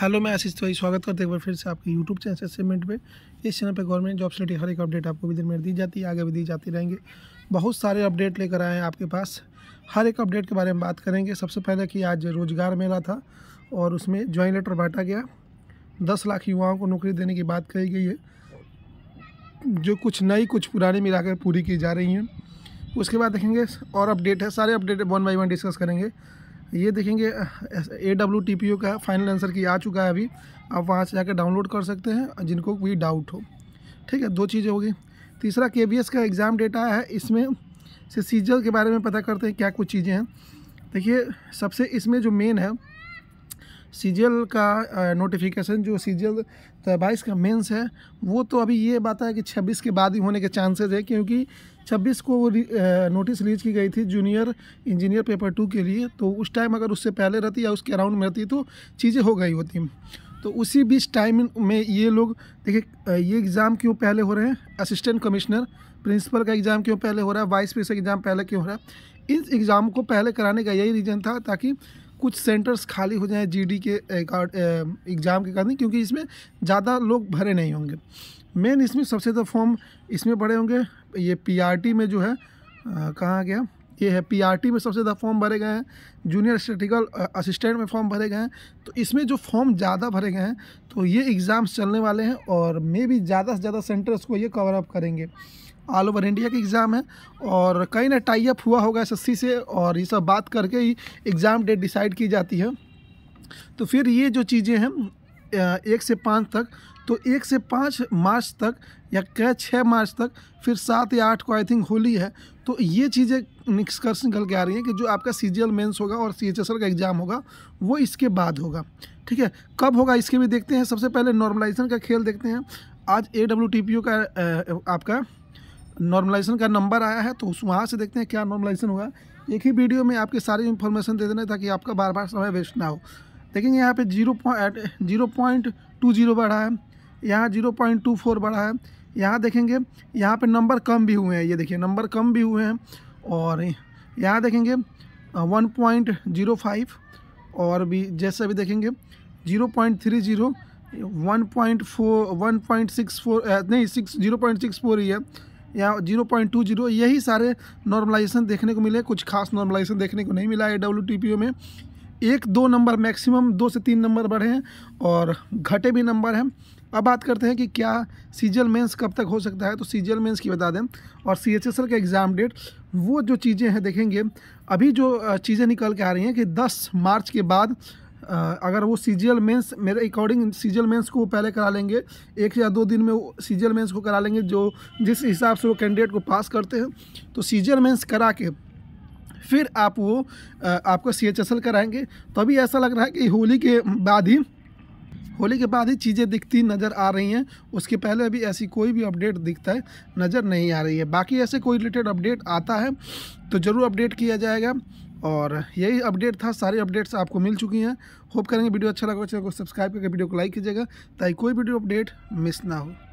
hello मैं आशीष भाई स्वागत करते एक बार फिर से आपके यूट्यूब चैनल असेसमेंट पे इस चैनल पे गवर्नमेंट जॉब से रिलेटेड हर एक अपडेट आपको भी दिन में दी जाती है आगे भी दी जाती रहेंगे बहुत सारे अपडेट लेकर आए हैं आपके पास हर एक अपडेट के बारे में बात करेंगे सबसे पहले कि आज रोजगार मेला था और उसमें ज्वाइन लेटर बांटा गया दस लाख युवाओं को नौकरी देने की बात कही गई है जो कुछ नई कुछ पुरानी मिलाकर पूरी की जा रही हैं उसके बाद देखेंगे और अपडेट है सारे update one by one discuss करेंगे ये देखेंगे A W T P O का फाइनल आंसर की आ चुका है अभी आप वहाँ से जाकर डाउनलोड कर सकते हैं जिनको कोई डाउट हो ठीक है दो चीज़ें होगी तीसरा के बी एस का एग्ज़ाम डेटा है इसमें से सीजल के बारे में पता करते हैं क्या कुछ चीज़ें हैं देखिए सबसे इसमें जो मेन है सीजीएल का नोटिफिकेशन जो सी बाईस का मेंस है वो तो अभी ये बात है कि 26 के बाद ही होने के चांसेस है क्योंकि 26 को वो नोटिस रिलीज की गई थी जूनियर इंजीनियर पेपर टू के लिए तो उस टाइम अगर उससे पहले रहती या उसके अराउंड में रहती तो चीज़ें हो गई होती तो उसी बीच टाइम में ये लोग देखिए ये एग्ज़ाम क्यों पहले हो रहे हैं असिस्टेंट कमिश्नर प्रिंसिपल का एग्ज़ाम क्यों पहले हो रहा है वाइस प्रिंसिपल एग्ज़ाम पहले क्यों हो रहा है इस एग्ज़ाम को पहले कराने का यही रीज़न था ताकि कुछ सेंटर्स खाली हो जाएं जीडी के एग्ज़ाम के कारण क्योंकि इसमें ज़्यादा लोग भरे नहीं होंगे मेन इसमें सबसे ज़्यादा तो फॉर्म इसमें भरे होंगे ये पीआरटी में जो है कहाँ गया ये है पीआरटी में सबसे ज़्यादा फॉर्म भरे गए हैं जूनियर स्टेटिकल असिस्टेंट में फॉर्म भरे गए हैं तो इसमें जो फॉर्म ज़्यादा भरे गए हैं तो ये एग्ज़ाम्स चलने वाले हैं और मे भी ज़्यादा से ज़्यादा सेंटर्स को ये कवर अप करेंगे ऑल ओवर इंडिया के एग्ज़ाम है और कहीं ना टाई अप हुआ होगा एस से और ये सब बात करके ही एग्ज़ाम डेट डिसाइड की जाती है तो फिर ये जो चीज़ें हैं एक से पाँच तक तो एक से पाँच मार्च तक या क्या छः मार्च तक फिर सात या आठ को आई थिंक होली है तो ये चीज़ें निष्कर्ष निकल के आ रही हैं कि जो आपका सी जी एल मेन्स होगा और सी एच एस एल का एग्ज़ाम होगा वो इसके बाद होगा ठीक है कब होगा इसके भी देखते हैं सबसे पहले नॉर्मलाइजेशन का खेल देखते हैं आज A W T P O का आपका नॉर्मलाइजेशन का नंबर आया है तो उस वहाँ से देखते हैं क्या नॉर्मलाइजेशन होगा एक ही वीडियो में आपके सारी इन्फॉर्मेशन दे देना ताकि आपका बार बार समय वेस्ट ना हो देखेंगे यहाँ पे zero point zero point two zero बढ़ा है यहाँ जीरो पॉइंट टू फोर बढ़ा है यहाँ देखेंगे यहाँ पे नंबर कम भी हुए हैं ये देखिए नंबर कम भी हुए हैं और यहाँ देखेंगे वन पॉइंट जीरो फाइव और भी जैसे भी देखेंगे zero point three zero one point four one point six four नहीं six zero point six four ही है या जीरो पॉइंट टू जीरो यही सारे नॉर्मलाइजेशन देखने को मिले कुछ खास नॉर्मलाइजेशन देखने को नहीं मिला है डब्ल्यू में एक दो नंबर मैक्सिमम दो से तीन नंबर बढ़े हैं और घटे भी नंबर हैं अब बात करते हैं कि क्या सीजल मेंस कब तक हो सकता है तो सीजल मेंस की बता दें और सी एच एस एल का एग्ज़ाम डेट वो जो चीज़ें हैं देखेंगे अभी जो चीज़ें निकल के आ रही हैं कि 10 मार्च के बाद अगर वो सीजियल मेंस मेरे अकॉर्डिंग सीजियल मेंस को पहले करा लेंगे एक या दो दिन में वो सीजियल मेंस को करा लेंगे जो जिस हिसाब से वो कैंडिडेट को पास करते हैं तो सीजियल मेंस करा के फिर आप वो आपको सी एच एस एल कराएँगे तो अभी ऐसा लग रहा है कि होली के बाद ही होली के बाद ही चीज़ें दिखती नज़र आ रही हैं उसके पहले अभी ऐसी कोई भी अपडेट दिखता है नज़र नहीं आ रही है बाकी ऐसे कोई रिलेटेड अपडेट आता है तो ज़रूर अपडेट किया जाएगा और यही अपडेट था सारे अपडेट्स आपको मिल चुकी हैं होप करेंगे वीडियो अच्छा लगा चैनल को सब्सक्राइब करके वीडियो को लाइक कीजिएगा ताकि कोई वीडियो अपडेट मिस ना हो